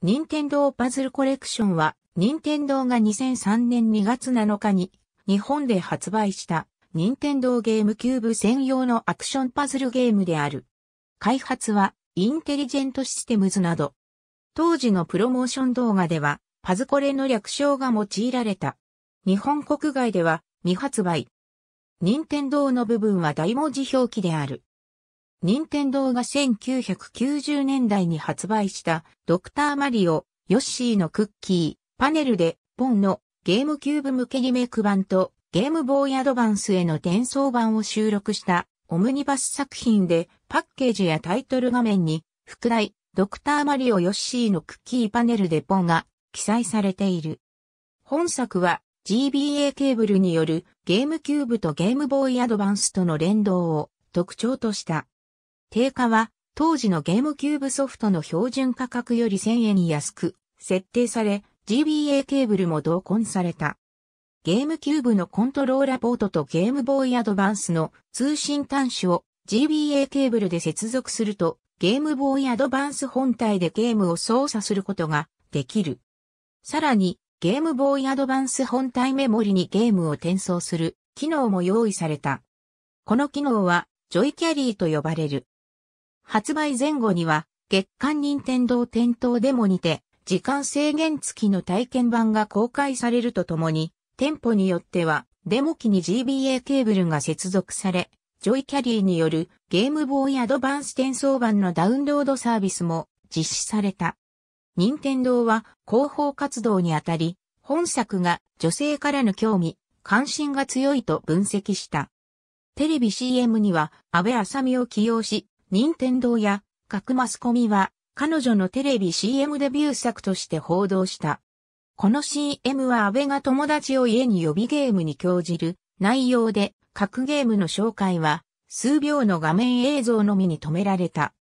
任天堂パズルコレクションは、任天堂が2003年2月7日に、日本で発売した、任天堂ゲームキューブ専用のアクションパズルゲームである。開発は、インテリジェントシステムズなど。当時のプロモーション動画では、パズコレの略称が用いられた。日本国外では、未発売。任天堂の部分は大文字表記である。任天堂が1990年代に発売したドクターマリオ、ヨッシーのクッキー、パネルで、ポンのゲームキューブ向けリメイク版とゲームボーイアドバンスへの転送版を収録したオムニバス作品でパッケージやタイトル画面に副題ドクターマリオヨッシーのクッキーパネルでポンが記載されている。本作は GBA ケーブルによるゲームキューブとゲームボーイアドバンスとの連動を特徴とした。定価は当時のゲームキューブソフトの標準価格より1000円安く設定され GBA ケーブルも同梱された。ゲームキューブのコントローラポートとゲームボーイアドバンスの通信端子を GBA ケーブルで接続するとゲームボーイアドバンス本体でゲームを操作することができる。さらにゲームボーイアドバンス本体メモリにゲームを転送する機能も用意された。この機能はジョイキャリーと呼ばれる。発売前後には、月間任天堂店頭デモにて、時間制限付きの体験版が公開されるとともに、店舗によっては、デモ機に GBA ケーブルが接続され、ジョイキャリーによるゲームボーイアドバンス転送版のダウンロードサービスも実施された。任天堂は広報活動にあたり、本作が女性からの興味、関心が強いと分析した。テレビ CM には安倍浅美を起用し、任天堂や各マスコミは彼女のテレビ CM デビュー作として報道した。この CM は安倍が友達を家に呼びゲームに興じる内容で各ゲームの紹介は数秒の画面映像のみに止められた。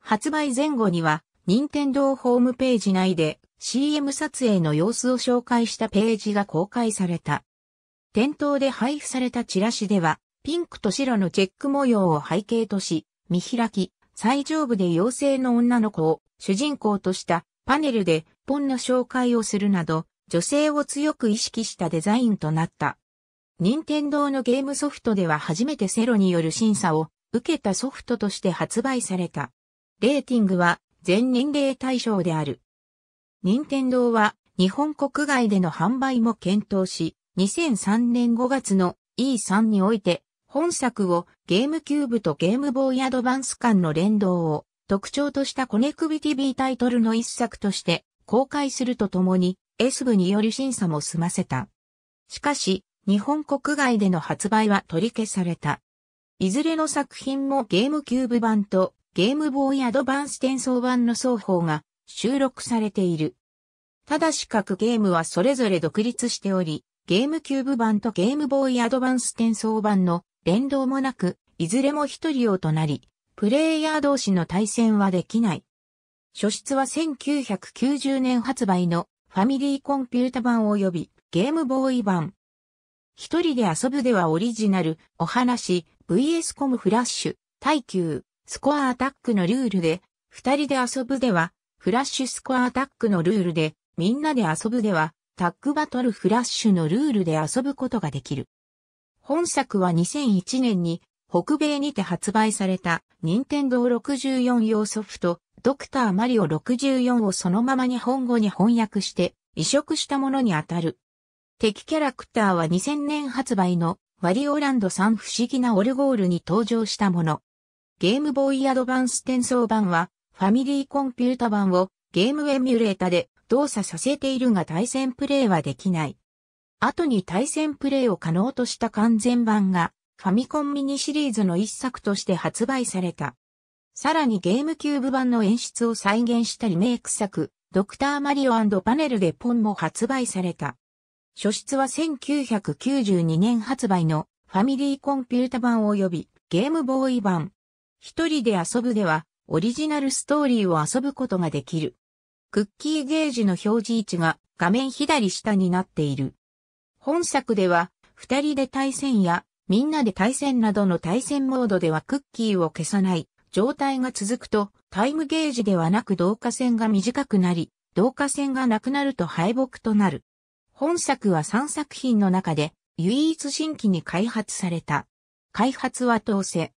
発売前後には任天堂ホームページ内で CM 撮影の様子を紹介したページが公開された。店頭で配布されたチラシではピンクと白のチェック模様を背景とし、見開き、最上部で妖精の女の子を主人公としたパネルで本の紹介をするなど、女性を強く意識したデザインとなった。任天堂のゲームソフトでは初めてセロによる審査を受けたソフトとして発売された。レーティングは全年齢対象である。任天堂は日本国外での販売も検討し、2003年5月の E3 において本作をゲームキューブとゲームボーイアドバンス間の連動を特徴としたコネクビティビータイトルの一作として公開するとともに S 部により審査も済ませた。しかし、日本国外での発売は取り消された。いずれの作品もゲームキューブ版とゲームボーイアドバンス転送版の双方が収録されている。ただし各ゲームはそれぞれ独立しており、ゲームキューブ版とゲームボーイアドバンス転送版の連動もなく、いずれも一人用となり、プレイヤー同士の対戦はできない。初出は1990年発売のファミリーコンピュータ版及びゲームボーイ版。一人で遊ぶではオリジナル、お話、VS コムフラッシュ、耐久、スコアアタックのルールで、二人で遊ぶでは、フラッシュスコアアタックのルールで、みんなで遊ぶでは、タッグバトルフラッシュのルールで遊ぶことができる。本作は2001年に北米にて発売された任天堂64用ソフトドクターマリオ64をそのまま日本語に翻訳して移植したものにあたる。敵キャラクターは2000年発売のワリオランド3不思議なオルゴールに登場したもの。ゲームボーイアドバンス転送版はファミリーコンピュータ版をゲームエミュレータで動作させているが対戦プレイはできない。後に対戦プレイを可能とした完全版がファミコンミニシリーズの一作として発売された。さらにゲームキューブ版の演出を再現したリメイク作、ドクターマリオパネルでポンも発売された。初出は1992年発売のファミリーコンピュータ版及びゲームボーイ版。一人で遊ぶではオリジナルストーリーを遊ぶことができる。クッキーゲージの表示位置が画面左下になっている。本作では、二人で対戦や、みんなで対戦などの対戦モードではクッキーを消さない状態が続くと、タイムゲージではなく導火線が短くなり、導火線がなくなると敗北となる。本作は3作品の中で唯一新規に開発された。開発は当世。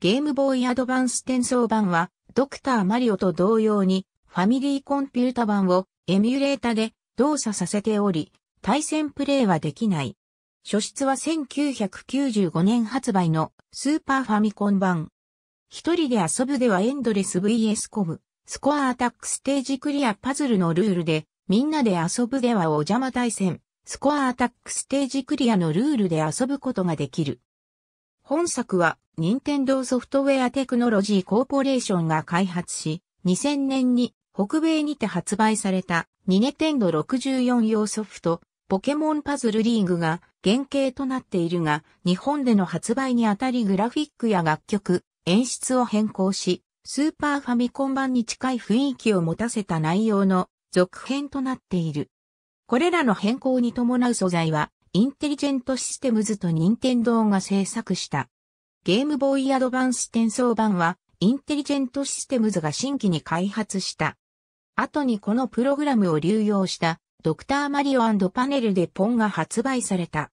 ゲームボーイアドバンス転送版はドクターマリオと同様にファミリーコンピュータ版をエミュレータで動作させており、対戦プレイはできない。初出は1995年発売のスーパーファミコン版。一人で遊ぶではエンドレス VS コブ、スコアアタックステージクリアパズルのルールで、みんなで遊ぶではお邪魔対戦、スコアアタックステージクリアのルールで遊ぶことができる。本作は、任天堂ソフトウェアテクノロジーコーポレーションが開発し、2000年に北米にて発売された、ニネテンド64用ソフト、ポケモンパズルリーグが原型となっているが、日本での発売にあたりグラフィックや楽曲、演出を変更し、スーパーファミコン版に近い雰囲気を持たせた内容の続編となっている。これらの変更に伴う素材は、インテリジェントシステムズと任天堂が制作した。ゲームボーイアドバンス転送版は、インテリジェントシステムズが新規に開発した。後にこのプログラムを流用したドクターマリオパネルでポンが発売された。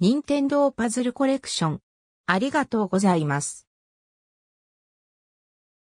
任天堂パズルコレクション。ありがとうございます。